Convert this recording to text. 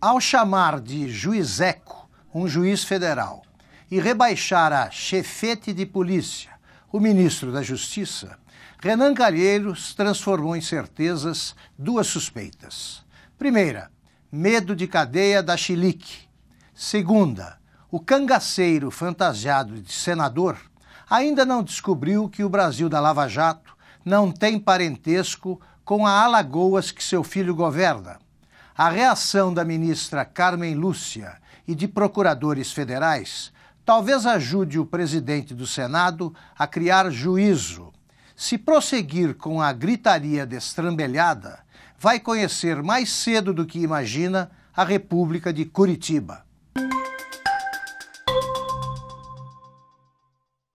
Ao chamar de juizeco um juiz federal e rebaixar a chefete de polícia o ministro da Justiça, Renan Calheiros transformou em certezas duas suspeitas. Primeira, medo de cadeia da Chilique. Segunda, o cangaceiro fantasiado de senador ainda não descobriu que o Brasil da Lava Jato não tem parentesco com a Alagoas que seu filho governa. A reação da ministra Carmen Lúcia e de procuradores federais talvez ajude o presidente do Senado a criar juízo. Se prosseguir com a gritaria destrambelhada, vai conhecer mais cedo do que imagina a República de Curitiba.